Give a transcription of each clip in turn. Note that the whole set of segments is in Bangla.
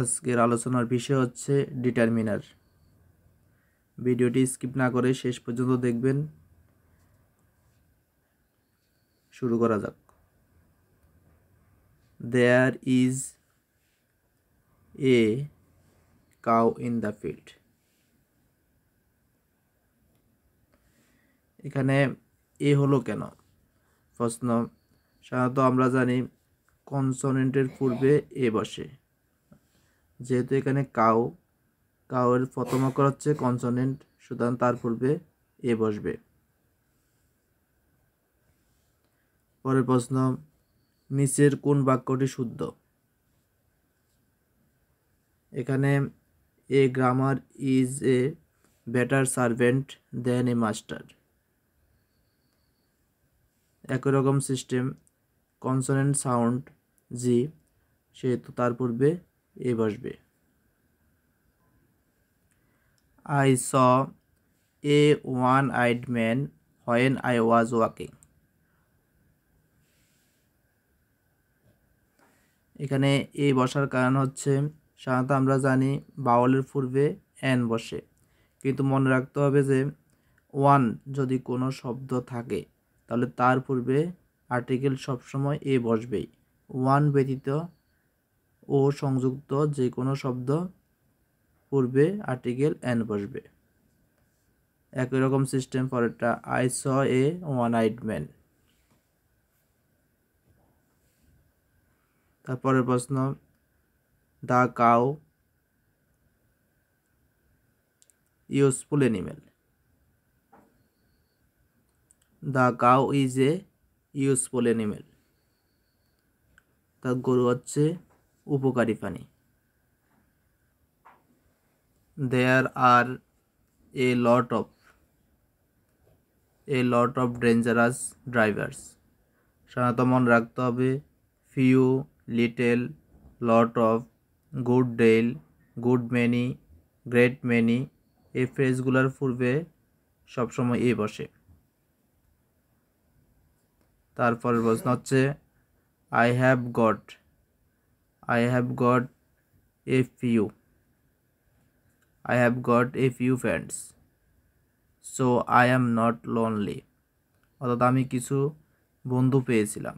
আজকের আলোচনার বিষয় হচ্ছে ডিটারমিনার ভিডিওটি স্কিপ না করে শেষ পর্যন্ত দেখবেন শুরু করা যাক there is a cow in the field এখানে এ হলো কেন প্রশ্ন সাধারণত আমরা জানি কনসনেন্টের পূর্বে এ বসে যেহেতু এখানে কাউ কাউয়ের প্রথম অক্ষর হচ্ছে কনসনেন্ট সুতরাং তার পূর্বে এ বসবে পরের প্রশ্ন নিচের কোন বাক্যটি শুদ্ধ এখানে a grammar is a better servant than a master একই রকম সিস্টেম কনসনেন্ট সাউন্ড জি সেহেতু তার পূর্বে এ বসবে I saw a one eyed man when I was walking এখানে এ বসার কারণ হচ্ছে সাধারণত আমরা জানি বাউলের পূর্বে অ্যান বসে কিন্তু মনে রাখতে হবে যে ওয়ান যদি কোনো শব্দ থাকে তাহলে তার পূর্বে আর্টিকেল সবসময় এ বসবেই ওয়ান ব্যতীত ও সংযুক্ত যে কোনো শব্দ পূর্বে আর্টিকেল এন বসবে একই রকম সিস্টেম পরেরটা I saw a one eyed man তারপরের প্রশ্ন the cow useful animal the cow is a useful animal তার গরু হচ্ছে উপকারী প্রাণী there are a lot of a lot of dangerous drivers সাধারণত মনে রাখতে হবে few little lot of good deal good many great many এই ফ্রেজগুলোর পূর্বে সবসময় এ বসে তারপরের প্রশ্ন হচ্ছে I have got I have got a few. I have got a few friends. So I am not lonely অর্থাৎ আমি কিছু বন্ধু পেয়েছিলাম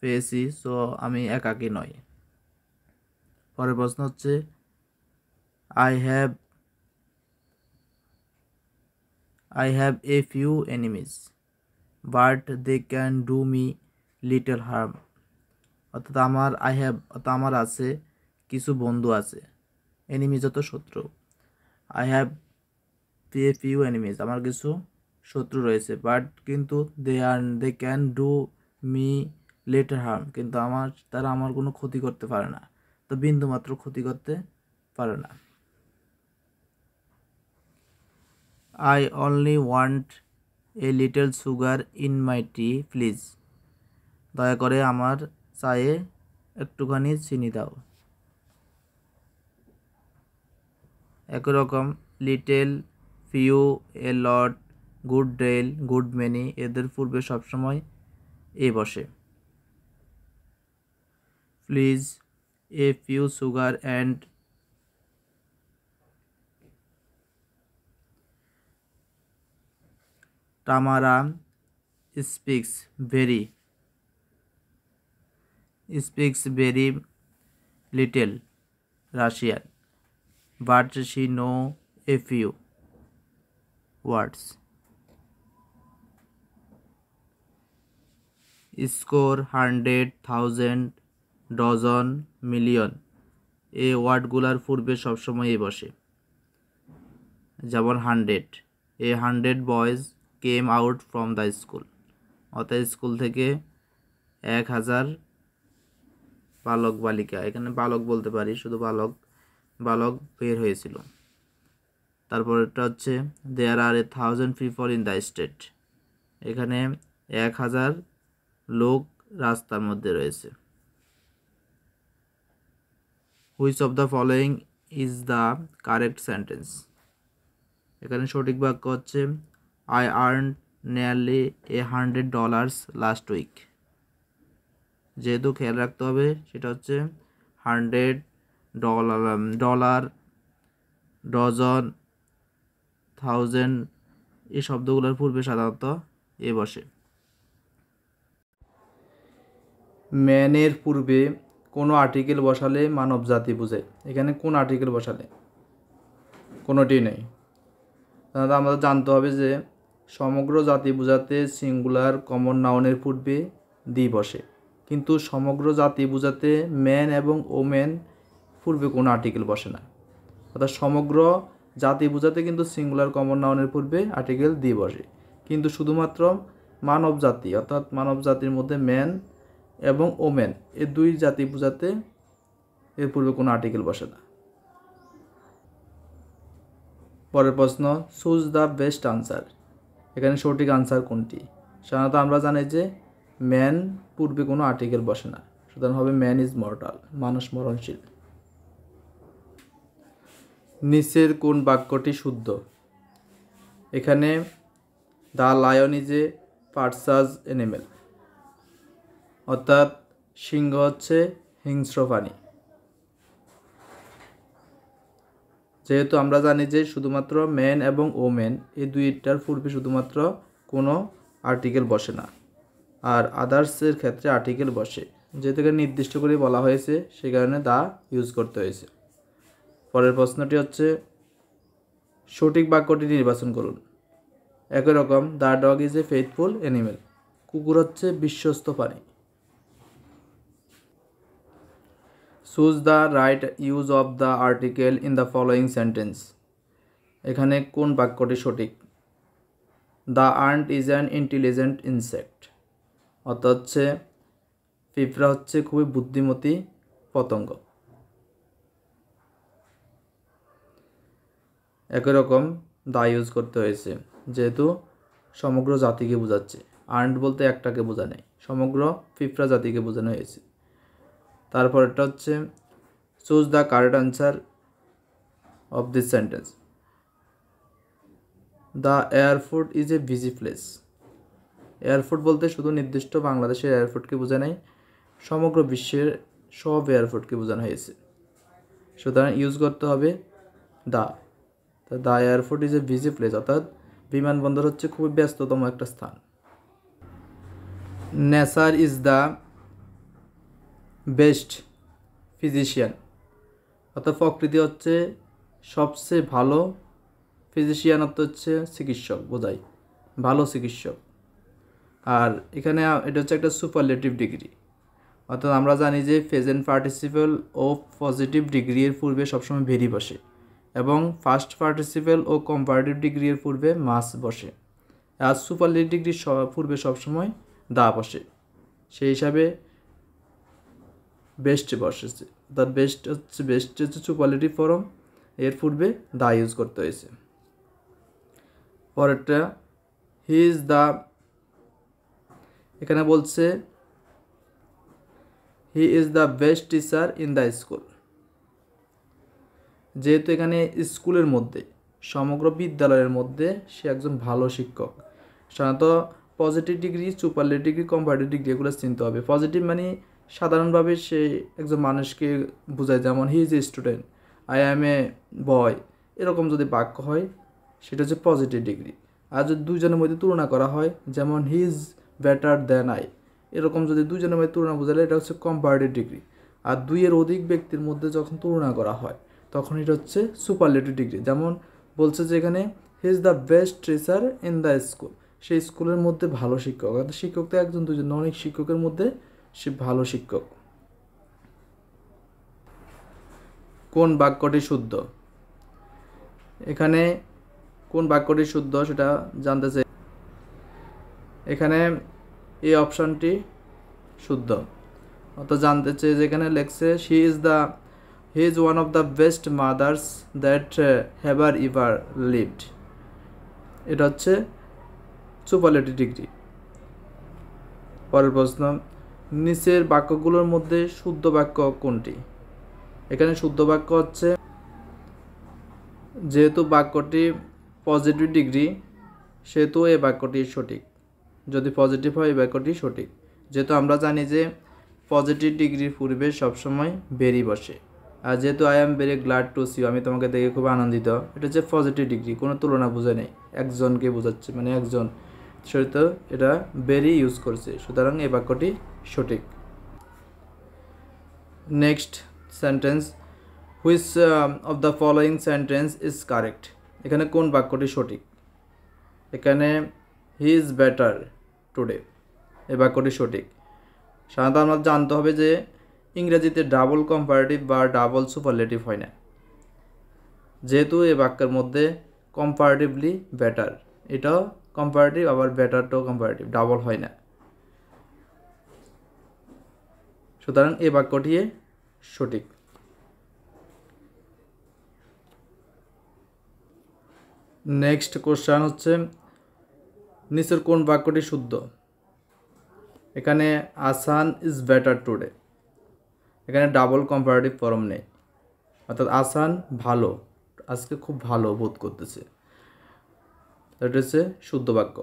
পেয়েছি সো আমি একাকী নই পরের প্রশ্ন হচ্ছে I have I have a few enemies but they can do me little harm অর্থাৎ আমার আই হ্যাভ অর্থাৎ আমার আছে কিছু বন্ধু আছে এনিমিজ অত শত্রু I have a few enemies আমার কিছু শত্রু রয়েছে বাট কিন্তু they are they can do me little harm কিন্তু আমার তারা আমার কোনো ক্ষতি করতে পারে না তো বিন্দুমাত্র ক্ষতি করতে পারে না I only want a little sugar in my tea please দয়া করে আমার চায়ে একটুখানি চিনি দাও একরকম little few a lot good deal good many এদের পূর্বে সবসময় এ বসে please a few sugar and Tamara speaks very speaks very little Russian but she know a few words score hundred thousand dozen million এই ওয়ার্ডগুলার পূর্বে সবসময়ই বসে যেমন hundred a hundred boys came out from the school অর্থাৎ স্কুল থেকে এক হাজার বালক বালিকা এখানে বালক বলতে পারি শুধু বালক বালক বের হয়েছিল তারপর এটা হচ্ছে there are a thousand people in the state এখানে এক হাজার লোক রাস্তার মধ্যে রয়েছে which of the following is the correct sentence এখানে সঠিক বাক্য হচ্ছে I earn nearly a hundred dollars last week যেহেতু খেয়াল রাখতে হবে সেটা হচ্ছে hundred dollar dollar dozen thousand এই শব্দগুলোর পূর্বে সাধারণত এ বসে ম্যানের পূর্বে কোনো আর্টিকেল বসালে মানব জাতি বোঝায় এখানে কোন আর্টিকেল বসালে কোনোটি নেই তাহলে আমাদের জানতে হবে যে সমগ্র জাতি বোঝাতে সিঙ্গুলার কমন নাউনের পূর্বে দি বসে কিন্তু সমগ্র জাতি বোঝাতে ম্যান এবং ওমেন পূর্বে কোনো আর্টিকেল বসে না অর্থাৎ সমগ্র জাতি বোঝাতে কিন্তু সিঙ্গুলার কমন নাউনের পূর্বে আর্টিকেল দিয়ে বসে কিন্তু শুধুমাত্র মানব জাতি অর্থাৎ মানব জাতির মধ্যে ম্যান এবং ওমেন এ দুই জাতি বোঝাতে এর পূর্বে কোনো আর্টিকেল বসে না পরের প্রশ্ন সুজ দ্য বেস্ট আনসার এখানে সঠিক আনসার কোনটি সাধারণত আমরা জানি যে ম্যান পূর্বে কোনো আর্টিকেল বসে না সুতরাং হবে ম্যান ইজ মর্টাল মানুষ মরণশীল নিচের কোন বাক্যটি শুদ্ধ এখানে দ্য লায়ন ইজ এ পার্সাজ এনিমেল অর্থাৎ সিংহ হচ্ছে হিংস্র প্রাণী যেহেতু আমরা জানি যে শুধুমাত্র ম্যান এবং ওমেন এই দুইটার পূর্বে শুধুমাত্র কোনো আর্টিকেল বসে না আর আদার্সের ক্ষেত্রে আর্টিকেল বসে যেহেতুকে নির্দিষ্ট করে বলা হয়েছে সে কারণে দা ইউজ করতে হয়েছে পরের প্রশ্নটি হচ্ছে সঠিক বাক্যটি নির্বাচন করুন একই রকম the dog is a faithful animal কুকুর হচ্ছে বিশ্বস্ত প্রাণী choose the right use of the article in the following sentence এখানে কোন বাক্যটি সঠিক the ant is an intelligent insect অর্থাৎ হচ্ছে পিঁপড়া হচ্ছে খুবই বুদ্ধিমতী পতঙ্গ একই রকম দা ইউজ করতে হয়েছে যেহেতু সমগ্র জাতিকে বোঝাচ্ছে আর্ন্ড বলতে একটাকে বোঝা নেই সমগ্র পিঁপড়া জাতিকে বোঝানো হয়েছে তারপরটা হচ্ছে choose the correct answer of this sentence the airport is a busy place airport বলতে শুধু নির্দিষ্ট বাংলাদেশের এয়ারফোর্টকে বোঝা নাই সমগ্র বিশ্বের সব এয়ারফোর্টকে বোঝানো হয়েছে সুতরাং ইউজ করতে হবে দা তা the airport is a busy place অর্থাৎ বিমানবন্দর হচ্ছে খুব ব্যস্ততম একটা স্থান nature is the best physician অর্থাৎ প্রকৃতি হচ্ছে সবচেয়ে ভালো ফিজিশিয়ান অর্থ হচ্ছে চিকিৎসক বোঝায় ভালো চিকিৎসক আর এখানে এটা হচ্ছে একটা সুপারলেটিভ ডিগ্রি অর্থাৎ আমরা জানি যে প্রেজেন্ট পার্টিসিপেল ও পজিটিভ ডিগ্রির পূর্বে সবসময় ভেরি বসে এবং ফার্স্ট পার্টিসিপেল ও কম্পারেটিভ ডিগ্রির পূর্বে মাস বসে আর সুপারলেটিভ ডিগ্রি পূর্বে সবসময় দা বসে সেই হিসাবে বেস্ট বসেছে অর্থাৎ বেস্ট হচ্ছে বেস্ট হচ্ছে সুপারলেটিভ ফর্ম এর পূর্বে দা ইউজ করতে হয়েছে পরেরটা হি ইজ দ্য এখানে বলছে he is the best teacher in the school যেহেতু এখানে স্কুলের মধ্যে সমগ্র বিদ্যালয়ের মধ্যে সে একজন ভালো শিক্ষক সাধারণত positive degree superlative degree comparative degree এগুলো চিনতে হবে পজিটিভ মানে সাধারণভাবে সে একজন মানুষকে বোঝায় যেমন he is a student I am a boy এরকম যদি বাক্য হয় সেটা হচ্ছে পজিটিভ ডিগ্রি আর যদি দুজনের মধ্যে তুলনা করা হয় যেমন he is better than I এরকম যদি দুজনের মধ্যে তুলনা বোঝালে এটা হচ্ছে কম্পারেটিভ ডিগ্রি আর দুইয়ের অধিক ব্যক্তির মধ্যে যখন তুলনা করা হয় তখন এটা হচ্ছে সুপারলেটিভ ডিগ্রি যেমন বলছে যে এখানে he is the best teacher in the school সেই স্কুলের মধ্যে ভালো শিক্ষক অর্থাৎ শিক্ষক তো একজন দুজন অনেক শিক্ষকের মধ্যে সে ভালো শিক্ষক কোন বাক্যটি শুদ্ধ এখানে কোন বাক্যটি শুদ্ধ সেটা জানতে চাই এখানে এই অপশনটি শুদ্ধ অত জানতে চেয়ে যেখানে লেখছে she is the he is one of the best mothers that have ever lived এটা হচ্ছে সুপালিটি ডিগ্রি পরের প্রশ্ন নিচের বাক্যগুলোর মধ্যে শুদ্ধ বাক্য কোনটি এখানে শুদ্ধ বাক্য হচ্ছে যেহেতু বাক্যটি পজিটিভ ডিগ্রি সেহেতু এই বাক্যটি সঠিক যদি পজিটিভ হয় এই বাক্যটি সঠিক যেহেতু আমরা জানি যে পজিটিভ ডিগ্রির পূর্বে সবসময় বেরি বসে আর যেহেতু I am very glad to see আমি তোমাকে দেখে খুব আনন্দিত এটা হচ্ছে পজিটিভ ডিগ্রি কোনো তুলনা বোঝে নেই একজনকে বোঝাচ্ছে মানে একজন সেহেতু এটা ভেরি ইউজ করছে সুতরাং এই বাক্যটি সঠিক next sentence which of the following sentence is correct এখানে কোন বাক্যটি সঠিক এখানে হি ইজ বেটার টুডে এ বাক্যটি সঠিক সাধারণত আমরা জানতে হবে যে ইংরেজিতে ডাবল কম্পারেটিভ বা ডাবল সুপারলেটিভ হয় না যেহেতু এ বাক্যের মধ্যে কম্পারেটিভলি বেটার এটাও কম্পারেটিভ আবার বেটারটাও কম্পারেটিভ ডাবল হয় না সুতরাং এ বাক্যটি সঠিক নেক্সট কোশ্চেন হচ্ছে নিচের কোন বাক্যটি শুদ্ধ এখানে আসান ইজ বেটার টুডে এখানে ডাবল কম্পারেটিভ ফর্ম নেই অর্থাৎ আসান ভালো আজকে খুব ভালো বোধ করতেছে এটা হচ্ছে শুদ্ধ বাক্য